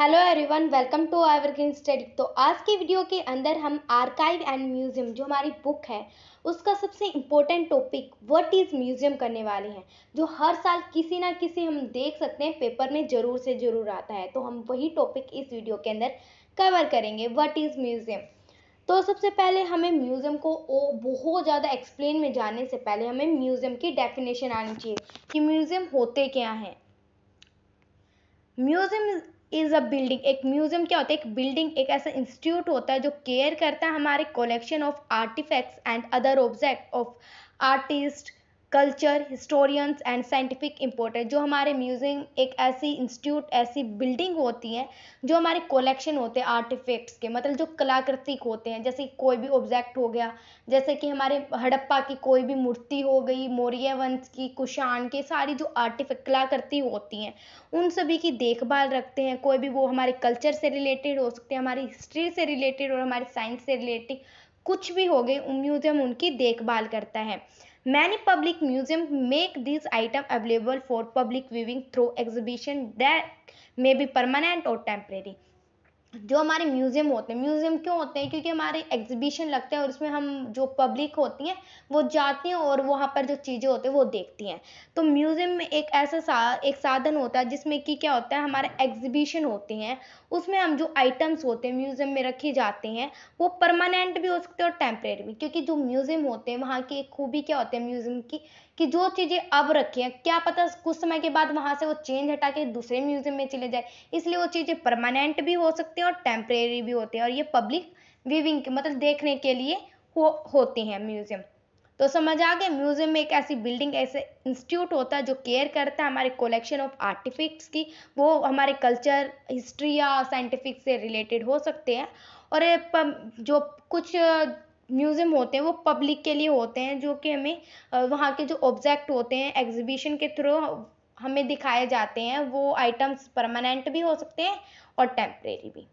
Hello everyone welcome to Evergreen Study तो आज के वीडियो के अंदर हम आर्काइव एंड म्यूजियम जो हमारी बुक है उसका सबसे important topic what is museum करने वाले हैं जो हर साल किसी ना किसी हम देख सकते हैं पेपर में ज़रूर से ज़रूर आता है तो हम वही टॉपिक इस वीडियो के अंदर कवर करेंगे वट इज़ म्यूजियम तो सबसे पहले हमें म्यूज़ियम को ओ बहुत ज़्यादा एक्सप्लेन में जाने से पहले हमें म्यूज़ियम की डेफिनेशन आनी चाहिए कि म्यूज़ियम होते क्या हैं म्यूज़ियम इज अ बिल्डिंग एक म्यूजियम क्या होता है एक बिल्डिंग एक ऐसा इंस्टीट्यूट होता है जो केयर करता है हमारे collection of artefacts and other object of artist culture historians and scientific important जो हमारे म्यूजियम एक ऐसी इंस्टीट्यूट ऐसी बिल्डिंग होती हैं जो हमारे कलेक्शन होते हैं आर्टिफैक्ट्स के मतलब जो कलाकृतिक होते हैं जैसे कोई भी ऑब्जेक्ट हो गया जैसे कि हमारे हड़प्पा की कोई भी मूर्ति हो गई मौर्य वंश की कुशाण के सारी जो आर्टिफैक्ट कलाकृति होती हैं उन सभी की देखभाल रखते हैं कोई भी वो हमारे कल्चर से रिलेटेड हो सकते हैं हमारी हिस्ट्री से रिलेटेड और हमारे साइंस से रिलेटेड कुछ भी हो गए म्यूजियम उनकी देखभाल करता है Many public museums make these items available for public viewing through exhibition that may be permanent or temporary. जो हमारे म्यूज़ियम होते हैं म्यूज़ियम क्यों होते हैं क्योंकि हमारे एग्जीबिशन लगते हैं और उसमें हम जो पब्लिक होती हैं वो जाती हैं और वहाँ पर जो चीज़ें होती हैं वो देखती हैं तो म्यूज़ियम में एक ऐसा सा एक साधन होता है जिसमें कि क्या होता है हमारे एग्जीबिशन होते हैं उसमें हम जो आइटम्स होते हैं म्यूज़ियम में रखे जाते हैं वो परमानेंट भी हो सकते हैं और टेम्परेरी भी क्योंकि जो म्यूज़ियम होते हैं वहाँ की एक खूबी क्या होती है म्यूज़ियम की कि जो चीज़ें अब रखी हैं क्या पता कुछ समय के बाद वहाँ से वो चेंज हटा के दूसरे म्यूजियम में चले जाए इसलिए वो चीज़ें परमानेंट भी हो सकती हैं और टेम्परेरी भी होती हैं और ये पब्लिक विविंग मतलब देखने के लिए हो होती हैं म्यूजियम तो समझ आ गए म्यूजियम में एक ऐसी बिल्डिंग ऐसे इंस्टीट्यूट होता है जो केयर करता है हमारे कलेक्शन ऑफ आर्टिफिक्ट्स की वो हमारे कल्चर हिस्ट्री या साइंटिफिक से रिलेटेड हो सकते हैं और जो कुछ म्यूज़ियम होते हैं वो पब्लिक के लिए होते हैं जो कि हमें वहाँ के जो ऑब्जेक्ट होते हैं एग्ज़ीबिशन के थ्रू हमें दिखाए जाते हैं वो आइटम्स परमानेंट भी हो सकते हैं और टेम्परेरी भी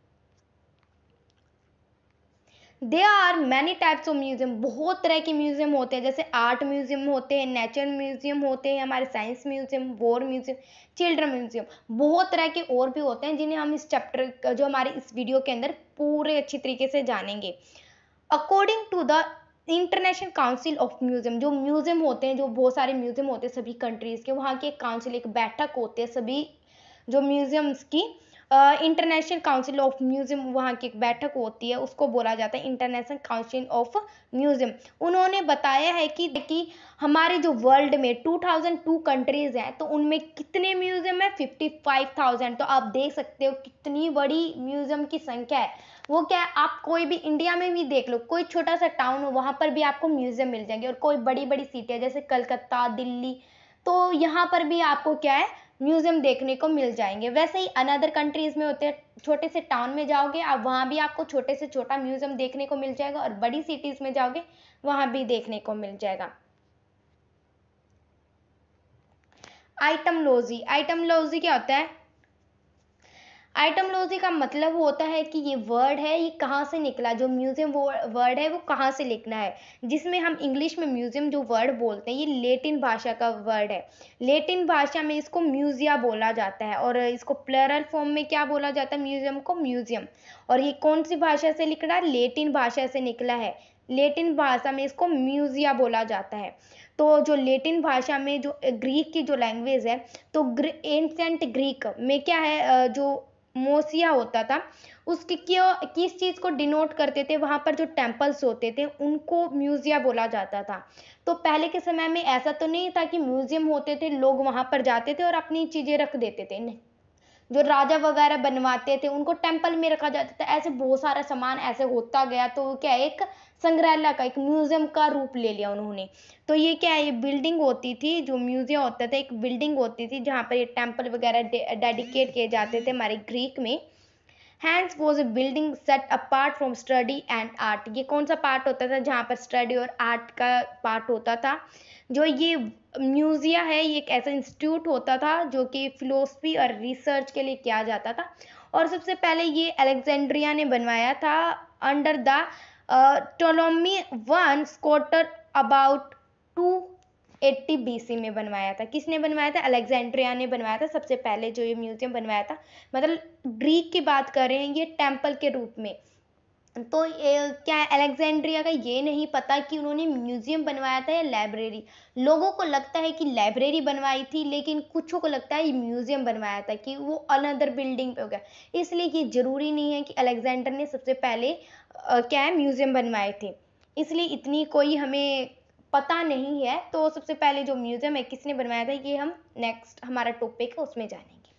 there are many types of museum बहुत तरह के म्यूजियम होते हैं जैसे आर्ट म्यूजियम होते हैं नेचर म्यूजियम होते हैं हमारे science museum war museum children museum बहुत तरह के और भी होते हैं जिन्हें हम इस चैप्टर जो हमारे इस वीडियो के अंदर पूरे अच्छी तरीके से जानेंगे according to the International Council of Museum जो म्यूजियम होते हैं जो बहुत सारे म्यूजियम होते हैं सभी कंट्रीज़ के वहाँ की एक काउंसिल एक बैठक होती है सभी जो म्यूजियम्स की इंटरनेशनल काउंसिल ऑफ म्यूजियम वहाँ की एक बैठक होती है उसको बोला जाता है इंटरनेशनल काउंसिल ऑफ म्यूजियम उन्होंने बताया है कि कि हमारे जो वर्ल्ड में 2002 कंट्रीज हैं तो उनमें कितने म्यूजियम है 55,000 तो आप देख सकते हो कितनी बड़ी म्यूजियम की संख्या है वो क्या है आप कोई भी इंडिया में भी देख लो कोई छोटा सा टाउन हो वहाँ पर भी आपको म्यूजियम मिल जाएंगे और कोई बड़ी बड़ी है जैसे कलकत्ता दिल्ली तो यहाँ पर भी आपको क्या है म्यूजियम देखने को मिल जाएंगे वैसे ही अनदर कंट्रीज़ में होते हैं छोटे से टाउन में जाओगे आप वहाँ भी आपको छोटे से छोटा म्यूजियम देखने को मिल जाएगा और बड़ी सिटीज़ में जाओगे वहाँ भी देखने को मिल जाएगा आइटमलोजी आइटमलोजी क्या होता है आइटमोलॉजी का मतलब होता है कि ये वर्ड है ये कहाँ से निकला जो म्यूज़ियम वर्ड है वो कहाँ से लिखना है जिसमें हम इंग्लिश में म्यूज़ियम जो वर्ड बोलते हैं ये लेटिन भाषा का वर्ड है लेटिन भाषा में इसको म्यूज़िया बोला जाता है और इसको प्लरल फॉर्म में क्या बोला जाता है म्यूज़ियम को म्यूज़ियम और ये कौन सी भाषा से निकला लेटिन भाषा से निकला है लेटिन भाषा में इसको म्यूजिया बोला जाता है तो जो लेटिन भाषा में जो ग्रीक की जो लैंग्वेज है तो ग्र, ग्रीक में क्या है जो मोसिया होता था उसके क्यों किस चीज़ को डिनोट करते थे वहाँ पर जो टेम्पल्स होते थे उनको म्यूज़िया बोला जाता था तो पहले के समय में ऐसा तो नहीं था कि म्यूज़ियम होते थे लोग वहाँ पर जाते थे और अपनी चीज़ें रख देते थे जो राजा वगैरह बनवाते थे उनको टेम्पल में रखा जाता था ऐसे बहुत सारा सामान ऐसे होता गया तो क्या एक संग्रहालय का एक म्यूजियम का रूप ले लिया उन्होंने तो ये क्या है ये बिल्डिंग होती थी जो म्यूजियम होता था एक बिल्डिंग होती थी जहाँ पर ये टेम्पल वगैरह डेडिकेट किए जाते थे हमारे ग्रीक में hands was a building set apart from study and art ये कौन सा पार्ट होता था जहाँ पर स्टडी और आर्ट का पार्ट होता था जो ये म्यूजिया है ये एक ऐसा इंस्टीट्यूट होता था जो कि फिलोसफी और रिसर्च के लिए किया जाता था और सबसे पहले ये अलेक्जेंड्रिया ने बनवाया था under the Ptolemy one Soter about two eighty BC में बनवाया था किसने बनवाया था अलेक्जेंड्रिया ने बनवाया था सबसे पहले जो ये म्यूजियम बनवाया था मतलब ग्रीक की बात कर रहे हैं ये टेम्पल के रूप में तो ए, क्या अलेक्जेंड्रिया का ये नहीं पता कि उन्होंने म्यूजियम बनवाया था या लाइब्रेरी लोगों को लगता है कि लाइब्रेरी बनवाई थी लेकिन कुछों को लगता है म्यूजियम बनवाया था कि वो अनदर बिल्डिंग पे हो गया इसलिए ये ज़रूरी नहीं है कि अलेक्जेंडर ने सबसे पहले आ, क्या है म्यूजियम बनवाए थे इसलिए इतनी कोई हमें पता नहीं है तो सबसे पहले जो म्यूज़ियम है किसने बनवाया था ये हम नेक्स्ट हमारा टॉपिक है उसमें जानेंगे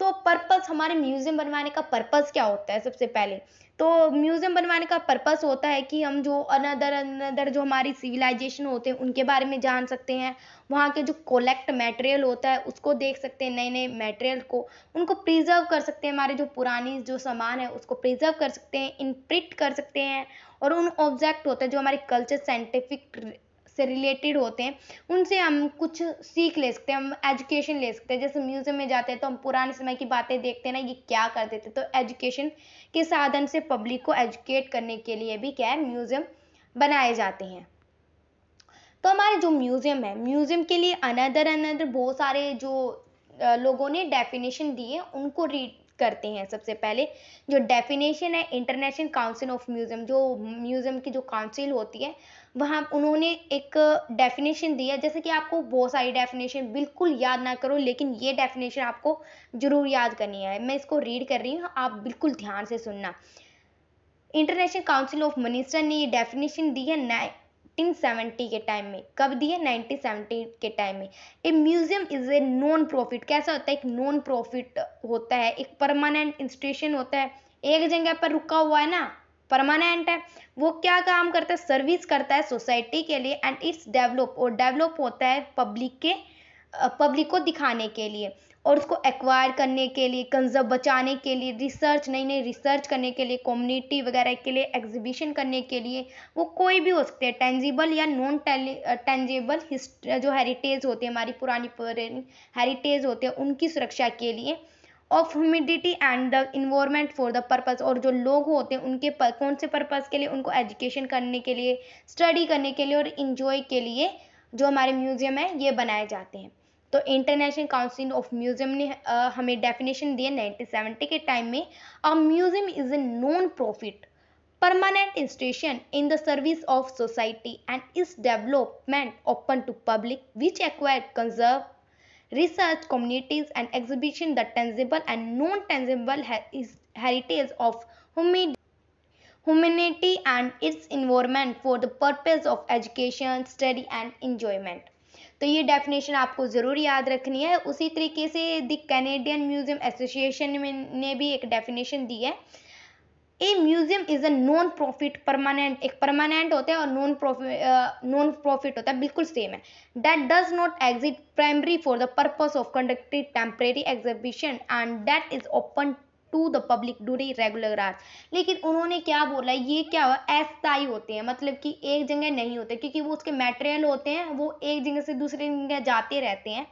तो पर्पस हमारे म्यूज़ियम बनवाने का पर्पस क्या होता है सबसे पहले तो म्यूज़ियम बनवाने का पर्पस होता है कि हम जो अनदर अनदर जो हमारी सिविलाइजेशन होते हैं उनके बारे में जान सकते हैं वहाँ के जो कलेक्ट मटेरियल होता है उसको देख सकते हैं नए नए मटेरियल को उनको प्रिजर्व कर सकते हैं हमारे जो पुरानी जो सामान है उसको प्रिजर्व कर सकते हैं इनप्रिंट कर सकते हैं और उन ऑब्जेक्ट होते हैं जो हमारे कल्चर साइंटिफिक से रिलेटेड होते हैं उनसे हम कुछ सीख ले सकते हैं हम एजुकेशन ले सकते हैं जैसे म्यूज़ियम में जाते हैं तो हम पुराने समय की बातें देखते हैं ना ये क्या कर देते तो एजुकेशन के साधन से पब्लिक को एजुकेट करने के लिए भी क्या है म्यूज़ियम बनाए जाते हैं तो हमारे जो म्यूज़ियम है म्यूज़ियम के लिए अनदर अनदर बहुत सारे जो लोगों ने डेफिनेशन दी है उनको रीड करते हैं सबसे पहले जो डेफिनेशन है इंटरनेशनल काउंसिल ऑफ म्यूज़ियम जो म्यूज़ियम की जो काउंसिल होती है वहाँ उन्होंने एक डेफिनेशन दिया जैसे कि आपको बहुत सारी डेफिनेशन बिल्कुल याद ना करो लेकिन ये डेफिनेशन आपको ज़रूर याद करनी है मैं इसको रीड कर रही हूँ आप बिल्कुल ध्यान से सुनना इंटरनेशनल काउंसिल ऑफ मिनिस्टर ने ये डेफिनेशन दी है 1970 के टाइम में कब दी है 1970 के टाइम में a museum is a non profit कैसा होता है एक नॉन प्रॉफिट होता है एक परमानेंट इंस्टीट्यूशन होता है एक जगह पर रुका हुआ है ना परमानेंट है वो क्या काम करता है सर्विस करता है सोसाइटी के लिए एंड इट्स डेवलप और डेवलप होता है पब्लिक के पब्लिक को दिखाने के लिए और उसको एक्वायर करने के लिए कंजर्व बचाने के लिए रिसर्च नई नई रिसर्च करने के लिए कम्युनिटी वगैरह के लिए एग्जीबिशन करने के लिए वो कोई भी हो सकते हैं टेंजिबल या नॉन टेंजिबल हिस्ट जो हेरिटेज होती है हमारी पुरानी पुरानी हेरिटेज होते हैं उनकी सुरक्षा के लिए of humidity and the environment for the purpose और जो लोग होते हैं उनके पर, कौन से पर्पज़ के लिए उनको एजुकेशन करने के लिए स्टडी करने के लिए और इन्जॉय के लिए जो हमारे म्यूज़ियम है ये बनाए जाते हैं तो इंटरनेशनल काउंसिल ऑफ म्यूजियम ने आ, हमें डेफिनेशन दिया सेवेंटी के टाइम में a museum is a non profit permanent institution in the service of society and its development open to public which acquire conserve research communities and exhibition the tangible and non-tangible heritage of humanity and its environment for the purpose of education study and enjoyment तो ये definition आपको ज़रूर याद रखनी है उसी तरीके से द कैनेडियन म्यूजियम एसोसिएशन में ने भी एक डेफिनेशन दी है a museum is a non profit permanent एक परमानेंट होता है और नॉन प्रॉफिट नॉन प्रॉफिट होता है बिल्कुल सेम है that does not exist primary for the purpose of conducted temporary exhibition and that is open to the public during regular hours लेकिन उन्होंने क्या बोला ये क्या हुआ अस्थायी होते हैं मतलब कि एक जगह नहीं होते क्योंकि वो उसके मेटेरियल होते हैं वो एक जगह से दूसरी जगह जाते रहते हैं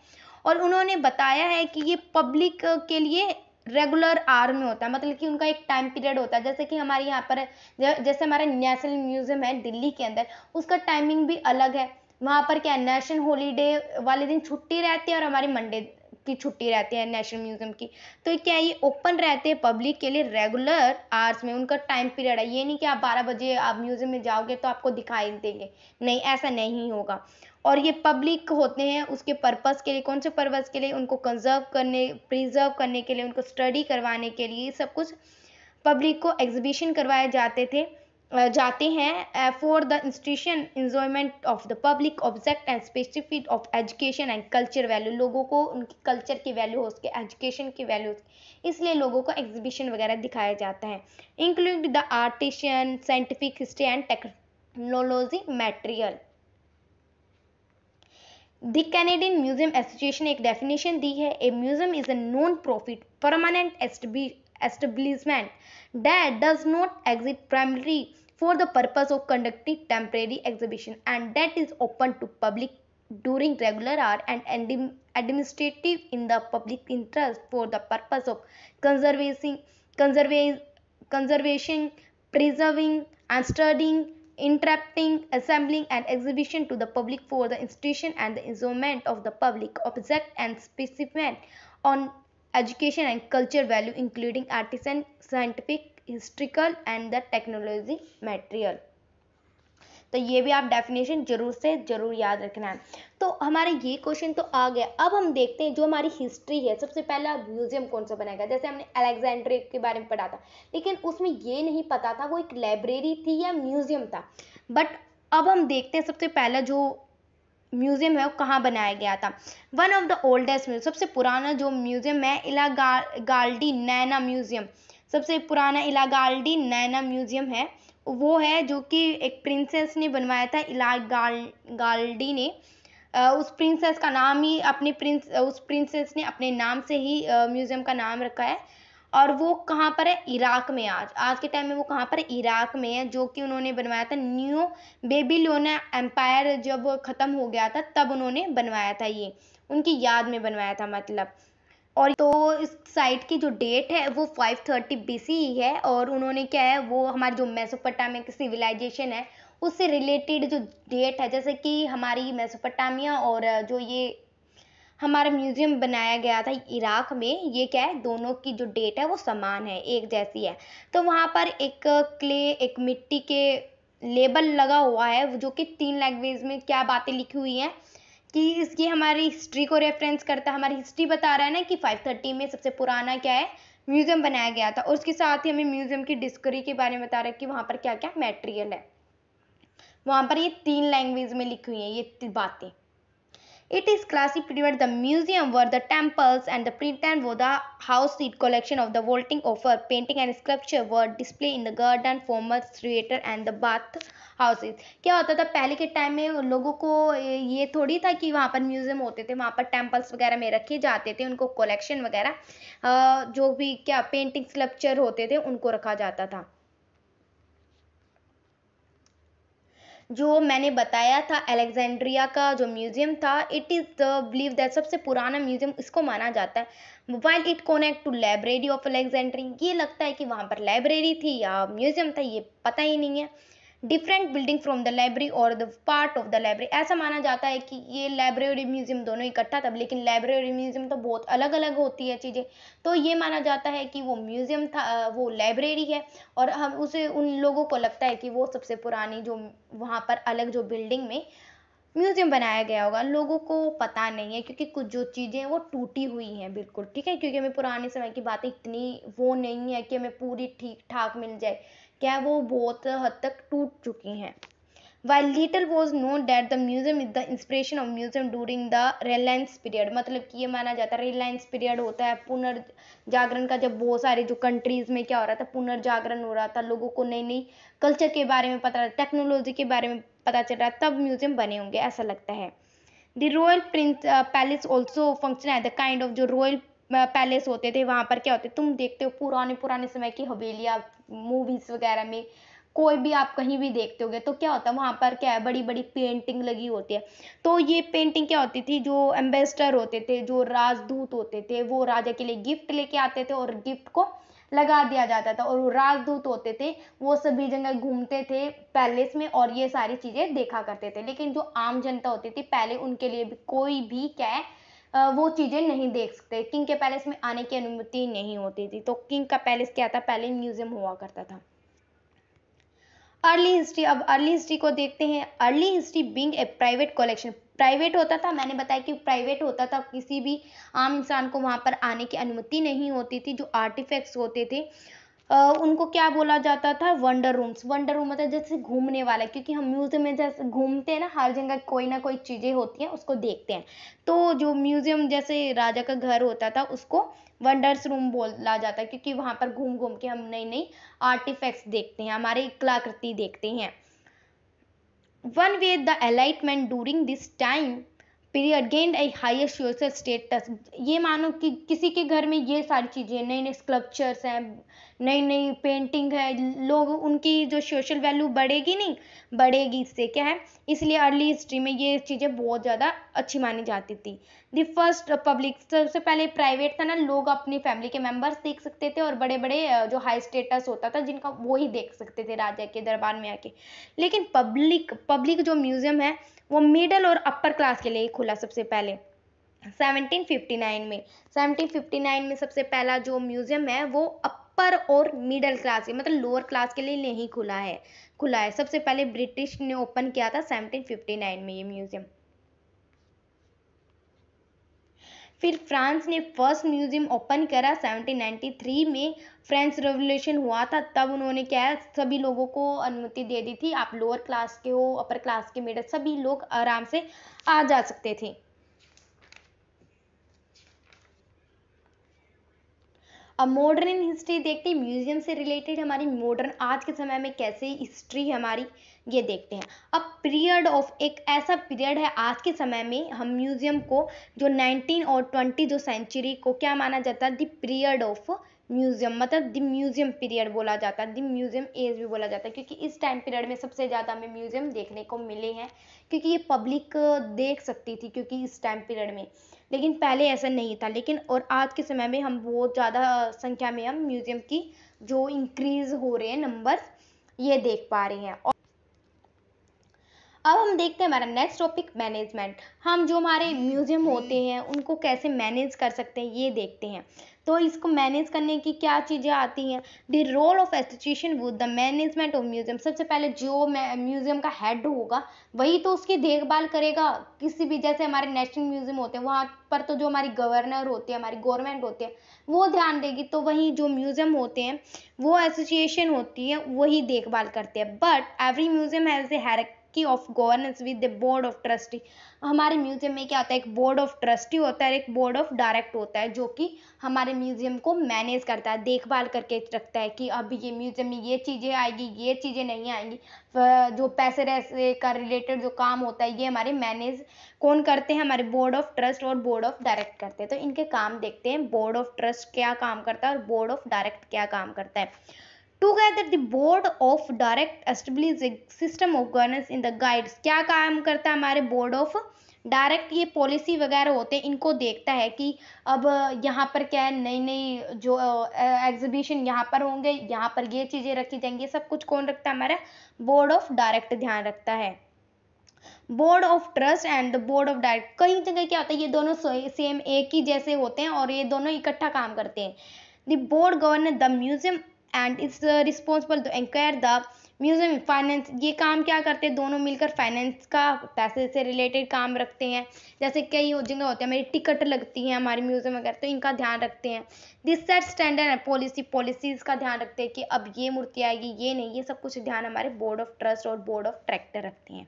और उन्होंने बताया है कि ये पब्लिक के लिए रेगुलर आर में होता है मतलब कि उनका एक टाइम पीरियड होता है जैसे कि हमारे यहाँ पर जैसे हमारा नेशनल म्यूजियम है दिल्ली के अंदर उसका टाइमिंग भी अलग है वहाँ पर क्या नेशनल हॉलीडे वाले दिन छुट्टी रहती है और हमारी मंडे की छुट्टी रहती है नेशनल म्यूजियम की तो क्या ये ओपन रहते हैं पब्लिक के लिए रेगुलर आवर्स में उनका टाइम पीरियड है ये नहीं कि आप बारह बजे आप म्यूजियम में जाओगे तो आपको दिखाई देंगे नहीं ऐसा नहीं होगा और ये पब्लिक होते हैं उसके पर्पस के लिए कौन से पर्पस के लिए उनको कंजर्व करने प्रिजर्व करने के लिए उनको स्टडी करवाने के लिए सब कुछ पब्लिक को एग्जीबिशन करवाए जाते थे जाते हैं for the institution enjoyment of the public object and specific of education and culture value लोगों को उनकी कल्चर की वैल्यू हो उसके एजुकेशन की वैल्यू इसलिए लोगों को एग्जीबिशन वगैरह दिखाया जाता है include the artisan scientific history and technology material The Canadian Museum Association एक definition दी है. A museum is a non-profit permanent establishment that does not exist primarily for the purpose of conducting temporary exhibition and that is open to public during regular hour and administrative in the public interest for the purpose of conserving conservation preserving and studying interrupting, assembling, and exhibition to the public for the institution and the enjoyment of the public, object and specimen on education and culture value including artisan, scientific, historical and the technology material. तो ये भी आप definition जरूर से जरूर याद रखना है तो हमारे ये क्वेश्चन तो आ गया अब हम देखते हैं जो हमारी हिस्ट्री है सबसे पहला म्यूजियम कौन सा बनाएगा जैसे हमने अलेक्जेंड्रिया के बारे में पढ़ा था लेकिन उसमें ये नहीं पता था वो एक लाइब्रेरी थी या म्यूजियम था बट अब हम देखते हैं सबसे पहला जो म्यूज़ियम है वो कहाँ बनाया गया था one of the oldest museum सबसे पुराना जो म्यूज़ियम है इला गाल्डी नैना म्यूज़ियम सबसे पुराना इलागाल्डी नैना म्यूज़ियम है वो है जो कि एक प्रिंसेस ने बनवाया था इला गाल गाल्डी ने उस प्रिंसेस का नाम ही अपने प्रिंस उस प्रिंसेस ने अपने नाम से ही म्यूज़ियम का नाम रखा है और वो कहाँ पर है इराक में आज आज के टाइम में वो कहाँ पर है इराक में है जो कि उन्होंने बनवाया था न्यू बेबीलोना एम्पायर जब ख़त्म हो गया था तब उन्होंने बनवाया था ये उनकी याद में बनवाया था मतलब और तो इस साइट की जो डेट है वो 530 थर्टी ही है और उन्होंने क्या है वो हमारे जो मेसोपटामिक सिविलाइजेशन है उससे रिलेटेड जो डेट है जैसे कि हमारी मैसोपटामिया और जो ये हमारा म्यूजियम बनाया गया था इराक में ये क्या है दोनों की जो डेट है वो समान है एक जैसी है तो वहाँ पर एक क्ले एक मिट्टी के लेबल लगा हुआ है जो कि तीन लैंग्वेज में क्या बातें लिखी हुई हैं कि इसकी हमारी हिस्ट्री को रेफरेंस करता है हमारी हिस्ट्री बता रहा है ना कि 530 में सबसे पुराना क्या है म्यूज़ियम बनाया गया था और उसके साथ ही हमें म्यूज़ियम की डिस्कवरी के बारे में बता रहा है कि वहाँ पर क्या क्या मेटेरियल है वहाँ पर ये तीन लैंग्वेज में लिखी हुई है ये बातें It is classified as the museum where the temples and the pretend were the house seat collection of the vaulting offer, painting and sculpture were displayed in the garden, former theater and the bath houses. क्या होता था पहले के time में लोगों को ये थोड़ी था कि वहाँ पर म्यूजियम होते थे वहाँ पर टेम्पल्स वगैरह में रखे जाते थे उनको कलेक्शन वगैरह जो भी क्या पेंटिंग स्कल्पचर होते थे उनको रखा जाता था जो मैंने बताया था अलेक्जेंड्रिया का जो म्यूज़ियम था it is the believe that सबसे पुराना म्यूज़ियम इसको माना जाता है mobile it connect to library of Alexandria ये लगता है कि वहाँ पर लाइब्रेरी थी या म्यूज़ियम था ये पता ही नहीं है different building from the library और the part of the library ऐसा माना जाता है कि ये लाइब्रेरी म्यूजियम दोनों इकट्ठा था लेकिन लाइब्रेरी म्यूजियम तो बहुत अलग अलग होती है चीज़ें तो ये माना जाता है कि वो म्यूजियम था वो लाइब्रेरी है और हम उसे उन लोगों को लगता है कि वो सबसे पुरानी जो वहाँ पर अलग जो बिल्डिंग में म्यूजियम बनाया गया होगा लोगों को पता नहीं है क्योंकि कुछ जो चीज़ें हैं वो टूटी हुई हैं बिल्कुल ठीक है क्योंकि हमें पुराने समय की बातें इतनी वो नहीं है कि हमें पूरी ठीक ठाक मिल जाए क्या वो बहुत हद तक टूट चुकी हैं why little was known that the museum is the inspiration of museum during the Renaissance period मतलब कि ये माना जाता है रिलायंस पीरियड होता है पुनर्जागरण का जब बहुत सारे जो कंट्रीज़ में क्या हो रहा था पुनर्जागरण हो रहा था लोगों को नई नई कल्चर के बारे में पता टेक्नोलॉजी के बारे में पता चल रहा है तब म्यूजियम बने होंगे ऐसा लगता है the royal prince palace also function है द काइंड ऑफ जो रॉयल पैलेस होते थे वहाँ पर क्या होते तुम देखते हो पुराने पुराने समय की हवेलियाँ मूवीज़ वगैरह में कोई भी आप कहीं भी देखते होगे तो क्या होता है वहाँ पर क्या है बड़ी बड़ी पेंटिंग लगी होती है तो ये पेंटिंग क्या होती थी जो एम्बेसडर होते थे जो राजदूत होते थे वो राजा के लिए गिफ्ट लेके आते थे और गिफ्ट को लगा दिया जाता था और वो राजदूत होते थे वो सभी जगह घूमते थे पैलेस में और ये सारी चीज़ें देखा करते थे लेकिन जो आम जनता होती थी पहले उनके लिए भी कोई भी क्या है वो चीज़ें नहीं देख सकते किंग के पैलेस में आने की अनुमति नहीं होती थी तो किंग का पैलेस क्या था पहले म्यूजियम हुआ करता था अर्ली हिस्ट्री अब अर्ली हिस्ट्री को देखते हैं early history being a private collection private होता था मैंने बताया कि प्राइवेट होता था किसी भी आम इंसान को वहाँ पर आने की अनुमति नहीं होती थी जो आर्टिफैक्ट्स होते थे उनको क्या बोला जाता था वंडर रूम्स वंडर रूम मतलब जैसे घूमने वाला क्योंकि हम म्यूज़ियम में जैसे घूमते हैं ना हर जगह कोई ना कोई चीज़ें होती हैं उसको देखते हैं तो जो म्यूज़ियम जैसे राजा का घर होता था उसको वंडर्स रूम बोला जाता है क्योंकि वहाँ पर घूम घूम के हम नई नई आर्टिफैक्ट्स देखते हैं हमारे कलाकृति देखते हैं one way the elite men during this time period gained a higher social status ये मानो कि किसी के घर में ये सारी चीज़ें नए नए स्कल्पचर्स हैं नई नई पेंटिंग है लोग उनकी जो सोशल वैल्यू बढ़ेगी नहीं बढ़ेगी इससे क्या है इसलिए अर्ली हिस्ट्री में ये चीज़ें बहुत ज़्यादा अच्छी मानी जाती थी दी फर्स्ट पब्लिक सबसे पहले प्राइवेट था ना लोग अपनी फैमिली के मेम्बर्स देख सकते थे और बड़े बड़े जो हाई स्टेटस होता था जिनका वो ही देख सकते थे राजा के दरबार में आके लेकिन पब्लिक पब्लिक जो म्यूज़ियम है वो मिडल और अपर क्लास के लिए खुला सबसे पहले 1759 में 1759 में सबसे पहला जो म्यूजियम है वो अपर और मिडल क्लास मतलब लोअर क्लास के लिए नहीं खुला है खुला है सबसे पहले ब्रिटिश ने ओपन किया था 1759 में ये म्यूजियम फिर फ्रांस ने फर्स्ट म्यूजियम ओपन करा 1793 में फ्रेंच रेवोल्यूशन हुआ था तब उन्होंने क्या है सभी लोगों को अनुमति दे दी थी आप लोअर क्लास के हो अपर क्लास के मिडल सभी लोग आराम से आ जा सकते थे अब मॉडर्न हिस्ट्री देखते हैं म्यूजियम से रिलेटेड हमारी मॉडर्न आज के समय में कैसे हिस्ट्री हमारी ये देखते हैं अब पीरियड ऑफ एक ऐसा पीरियड है आज के समय में हम म्यूजियम को जो 19 और 20 जो सेंचुरी को क्या माना जाता है द पीरियड ऑफ म्यूज़ियम मतलब द म्यूज़ियम पीरियड बोला जाता है द म्यूज़ियम एज भी बोला जाता है क्योंकि इस टाइम पीरियड में सबसे ज़्यादा हमें म्यूज़ियम देखने को मिले हैं क्योंकि ये पब्लिक देख सकती थी क्योंकि इस टाइम पीरियड में लेकिन पहले ऐसा नहीं था लेकिन और आज के समय में हम बहुत ज़्यादा संख्या में हम म्यूज़ियम की जो इंक्रीज़ हो रहे हैं नंबर ये देख पा रहे हैं अब हम देखते हैं हमारा नेक्स्ट टॉपिक मैनेजमेंट हम जो हमारे म्यूजियम होते हैं उनको कैसे मैनेज कर सकते हैं ये देखते हैं तो इसको मैनेज करने की क्या चीज़ें आती हैं the role of association with the management of museum सबसे पहले जो म्यूजियम का हेड होगा वही तो उसकी देखभाल करेगा किसी भी जैसे हमारे नेशनल म्यूजियम होते हैं वहाँ पर तो जो हमारी गवर्नर होती है हमारी गवर्नमेंट होती है वो ध्यान देगी तो वही जो म्यूजियम होते हैं वो एसोसिएशन होती है वही देखभाल करते हैं but every museum has a key of governance with the board of trustee हमारे म्यूजियम में क्या होता है एक बोर्ड ऑफ ट्रस्टी होता है एक बोर्ड ऑफ डायरेक्ट होता है जो कि हमारे म्यूजियम को मैनेज करता है देखभाल करके रखता है कि अब ये म्यूजियम में ये चीज़ें आएगी ये चीज़ें नहीं आएंगी जो पैसे रैसे का रिलेटेड जो काम होता है ये हमारे मैनेज कौन करते हैं हमारे बोर्ड ऑफ ट्रस्ट और बोर्ड ऑफ डायरेक्ट करते हैं तो इनके काम देखते हैं बोर्ड ऑफ ट्रस्ट क्या काम करता है और बोर्ड ऑफ डायरेक्ट क्या काम करता है together the board of direct establish system of governance in the guides क्या काम करता है हमारे बोर्ड ऑफ डायरेक्ट ये पॉलिसी वगैरह होते हैं इनको देखता है कि अब यहाँ पर क्या है नई नई जो एग्जीबिशन यहाँ पर होंगे यहाँ पर ये चीज़ें रखी जाएंगी सब कुछ कौन रखता है हमारा बोर्ड ऑफ डायरेक्ट ध्यान रखता है board of trust and the board of direct कई जगह क्या होता है ये दोनों सेम एक ही जैसे होते हैं और ये दोनों इकट्ठा काम करते हैं the board governor the museum and is responsible to enquire the museum finance ये काम क्या करते हैं दोनों मिलकर फाइनेंस का पैसे से रिलेटेड काम रखते हैं जैसे कई जगह होते हैं मेरी टिकट लगती है हमारे म्यूजियम वगैरह तो इनका ध्यान रखते हैं दिस सेट स्टैंडर्ड है पॉलिसी पॉलिसीज का ध्यान रखते हैं कि अब ये मूर्ति आएगी ये नहीं ये सब कुछ ध्यान हमारे बोर्ड ऑफ ट्रस्ट और बोर्ड ऑफ ट्रैक्टर रखते हैं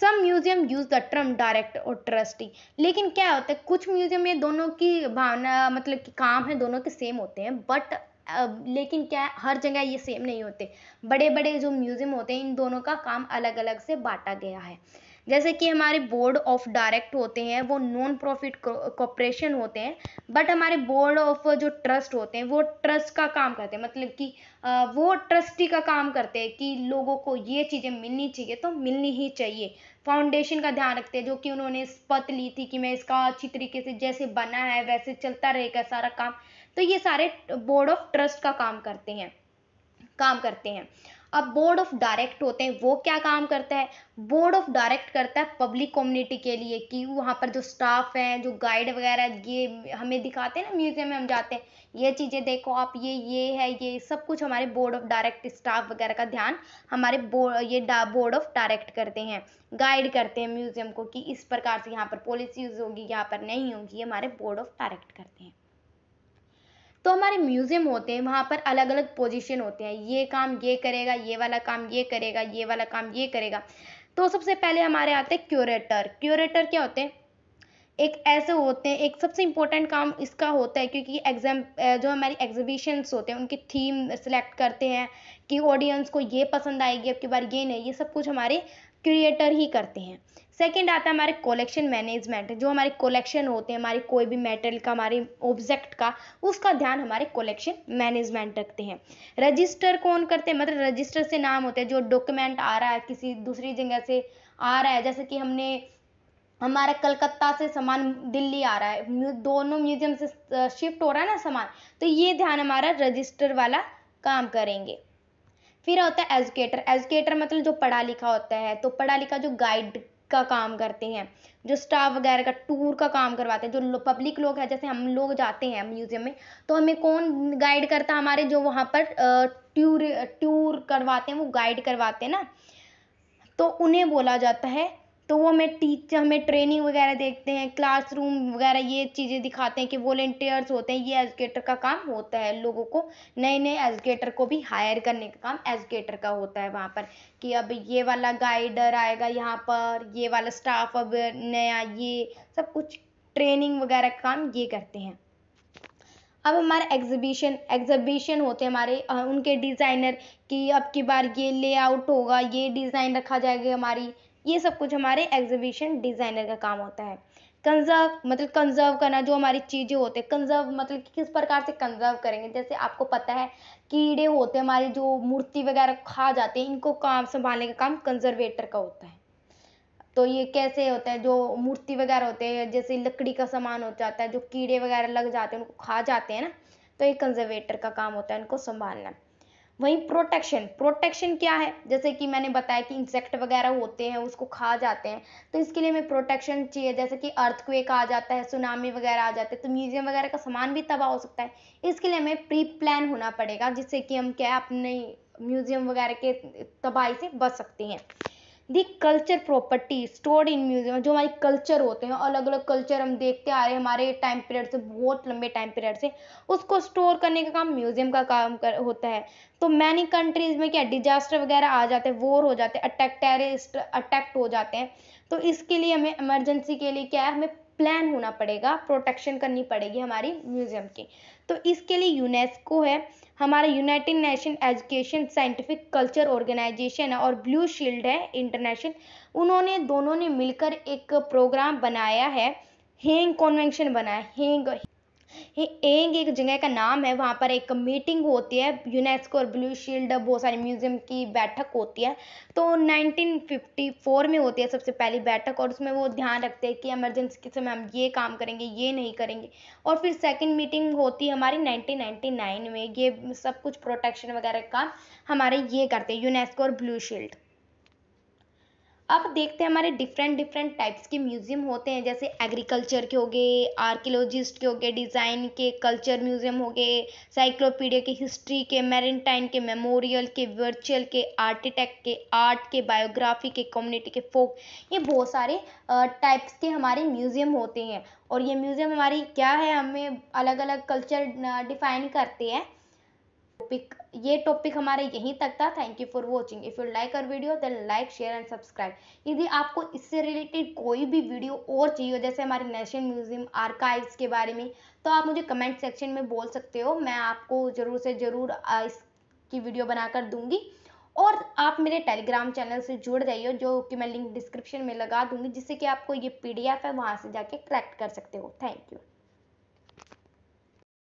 some museum use the term direct और ट्रस्टी लेकिन क्या होता है कुछ म्यूजियम में दोनों की भावना मतलब कि काम है दोनों के सेम होते हैं बट लेकिन क्या हर जगह ये सेम नहीं होते बड़े बड़े जो म्यूज़ियम होते हैं इन दोनों का काम अलग अलग से बांटा गया है जैसे कि हमारे बोर्ड ऑफ डायरेक्ट होते हैं वो नॉन प्रॉफिट कॉपरेशन होते हैं बट हमारे बोर्ड ऑफ जो ट्रस्ट होते हैं वो ट्रस्ट का काम करते हैं मतलब कि वो ट्रस्टी का काम करते हैं कि लोगों को ये चीज़ें मिलनी चाहिए तो मिलनी ही चाहिए फाउंडेशन का ध्यान रखते हैं जो कि उन्होंने शपथ ली थी कि मैं इसका अच्छी तरीके से जैसे बना है वैसे चलता रहेगा सारा काम तो ये सारे बोर्ड ऑफ ट्रस्ट का काम करते हैं काम करते हैं अब बोर्ड ऑफ डायरेक्ट होते हैं वो क्या काम करता है बोर्ड ऑफ डायरेक्ट करता है पब्लिक कम्युनिटी के लिए कि वहाँ पर जो स्टाफ हैं जो गाइड वगैरह ये हमें दिखाते हैं ना म्यूजियम में हम जाते हैं ये चीज़ें देखो आप ये ये है ये सब कुछ हमारे बोर्ड ऑफ डायरेक्ट स्टाफ वगैरह का ध्यान हमारे बोर्ड ये बोर्ड ऑफ डायरेक्ट करते हैं गाइड करते हैं म्यूजियम को कि इस प्रकार से यहाँ पर पॉलिसीज होगी यहाँ पर नहीं होगी ये हमारे बोर्ड ऑफ डायरेक्ट करते हैं तो हमारे म्यूज़ियम होते हैं वहाँ पर अलग अलग पोजीशन होते हैं ये काम ये करेगा ये वाला काम ये करेगा ये वाला काम ये करेगा तो सबसे पहले हमारे आते हैं क्यूरेटर क्यूरेटर क्या होते हैं एक ऐसे होते हैं एक सबसे इम्पोर्टेंट काम इसका होता है क्योंकि एग्जाम जो हमारी एग्जीबिशंस होते हैं उनकी थीम सेलेक्ट करते हैं कि ऑडियंस को ये पसंद आएगी अब की बार ये नहीं ये सब कुछ हमारे क्यूरेटर ही करते हैं सेकेंड आता है हमारे कलेक्शन मैनेजमेंट जो हमारे कलेक्शन होते हैं हमारे कोई भी मेटल का हमारे ऑब्जेक्ट का उसका ध्यान हमारे कलेक्शन मैनेजमेंट रखते हैं रजिस्टर कौन करते हैं मतलब रजिस्टर से नाम होते हैं जो डॉक्यूमेंट आ रहा है किसी दूसरी जगह से आ रहा है जैसे कि हमने हमारा कलकत्ता से सामान दिल्ली आ रहा है दोनों म्यूजियम से शिफ्ट हो रहा है ना सामान तो ये ध्यान हमारा रजिस्टर वाला काम करेंगे फिर होता है एजुकेटर एजुकेटर मतलब जो पढ़ा लिखा होता है तो पढ़ा लिखा जो गाइड का काम करते हैं जो स्टाफ वगैरह का टूर का काम करवाते हैं जो पब्लिक लोग हैं जैसे हम लोग जाते हैं म्यूज़ियम में तो हमें कौन गाइड करता है हमारे जो वहाँ पर टूर टूर करवाते हैं वो गाइड करवाते हैं ना तो उन्हें बोला जाता है तो वो हमें टीचर हमें ट्रेनिंग वगैरह देखते हैं क्लासरूम वगैरह ये चीज़ें दिखाते हैं कि वॉल्टियर्स होते हैं ये एजुकेटर का काम होता है लोगों को नए नए एजुकेटर को भी हायर करने का काम एजुकेटर का होता है वहाँ पर कि अब ये वाला गाइडर आएगा यहाँ पर ये वाला स्टाफ अब नया ये सब कुछ ट्रेनिंग वगैरह का काम ये करते हैं अब हमारे एग्जीबिशन एग्जीबिशन होते हैं हमारे उनके डिज़ाइनर कि अब की बार ये लेआउट होगा ये डिज़ाइन रखा जाएगा हमारी ये सब कुछ हमारे एग्जीबिशन डिज़ाइनर का काम होता है कंजर्व मतलब कंजर्व करना जो हमारी चीज़ें होते हैं कंजर्व मतलब कि किस प्रकार से कंजर्व करेंगे जैसे आपको पता है कीड़े होते हैं हमारी जो मूर्ति वगैरह खा जाते हैं इनको काम संभालने का काम कंजर्वेटर का होता है तो ये कैसे होता है जो मूर्ति वगैरह होते हैं जैसे लकड़ी का सामान हो जाता है जो कीड़े वगैरह लग जाते हैं उनको खा जाते हैं ना तो ये कंजर्वेटर का काम होता है इनको संभालना वहीं प्रोटेक्शन प्रोटेक्शन क्या है जैसे कि मैंने बताया कि इंसेक्ट वगैरह होते हैं उसको खा जाते हैं तो इसके लिए हमें प्रोटेक्शन चाहिए जैसे कि अर्थक्वेक आ जाता है सुनामी वगैरह आ जाते हैं तो म्यूजियम वगैरह का सामान भी तबाह हो सकता है इसके लिए हमें प्री प्लान होना पड़ेगा जिससे कि हम क्या अपने म्यूजियम वगैरह के तबाही से बच सकते हैं the culture property stored in museum जो हमारे कल्चर होते हैं अलग अलग कल्चर हम देखते आ रहे हैं हमारे टाइम पीरियड से बहुत लंबे टाइम पीरियड से उसको स्टोर करने का काम म्यूजियम का काम कर, होता है तो मैनी कंट्रीज में क्या डिजास्टर वगैरह आ जाते हैं वॉर हो जाते हैं अटैक टेररिस्ट अटैक्ट हो जाते हैं तो इसके लिए हमें इमरजेंसी के लिए क्या है हमें प्लान होना पड़ेगा प्रोटेक्शन करनी पड़ेगी हमारी म्यूजियम की तो इसके लिए यूनेस्को है हमारा United Nation Education Scientific Culture Organisation है और ब्लू शील्ड है इंटरनेशनल उन्होंने दोनों ने मिलकर एक प्रोग्राम बनाया है हेंग कॉन्वेंशन बनाया हेंग एंग एक जगह का नाम है वहाँ पर एक मीटिंग होती है यूनेस्को और ब्लू शील्ड बहुत सारे म्यूजियम की बैठक होती है तो 1954 में होती है सबसे पहली बैठक और उसमें वो ध्यान रखते हैं कि एमरजेंसी के समय हम ये काम करेंगे ये नहीं करेंगे और फिर सेकेंड मीटिंग होती है हमारी नाइनटीन में ये सब कुछ प्रोटेक्शन वगैरह का हमारे ये करते हैं यूनेस्को और ब्लू शील्ड अब देखते हैं हमारे डिफरेंट डिफरेंट टाइप्स के म्यूज़ियम होते हैं जैसे एग्रीकल्चर के हो गए आर्कियोलॉजिस्ट के हो गए डिज़ाइन के कल्चर म्यूज़ियम हो गए साइक्लोपीडिया के हिस्ट्री के मैरेंटाइन के मेमोरियल के वर्चुअल के आर्किटेक्ट के आर्ट के बायोग्राफी के कम्युनिटी के फोक ये बहुत सारे टाइप्स के हमारे म्यूज़ियम होते हैं और ये म्यूज़ियम हमारी क्या है हमें अलग अलग कल्चर डिफाइन करते हैं टॉपिक ये टॉपिक हमारे यहीं तक था thank you for watching if you like our video then like share and subscribe यदि आपको इससे रिलेटेड कोई भी वीडियो और चाहिए जैसे हमारे नेशनल म्यूजियम आर्काइव्स के बारे में तो आप मुझे कमेंट सेक्शन में बोल सकते हो मैं आपको ज़रूर से ज़रूर इसकी वीडियो बनाकर दूंगी और आप मेरे टेलीग्राम चैनल से जुड़ जाइए जो कि मैं लिंक डिस्क्रिप्शन में लगा दूंगी जिससे कि आपको ये पीडीएफ है वहाँ से जाके कलेक्ट कर सकते हो थैंक यू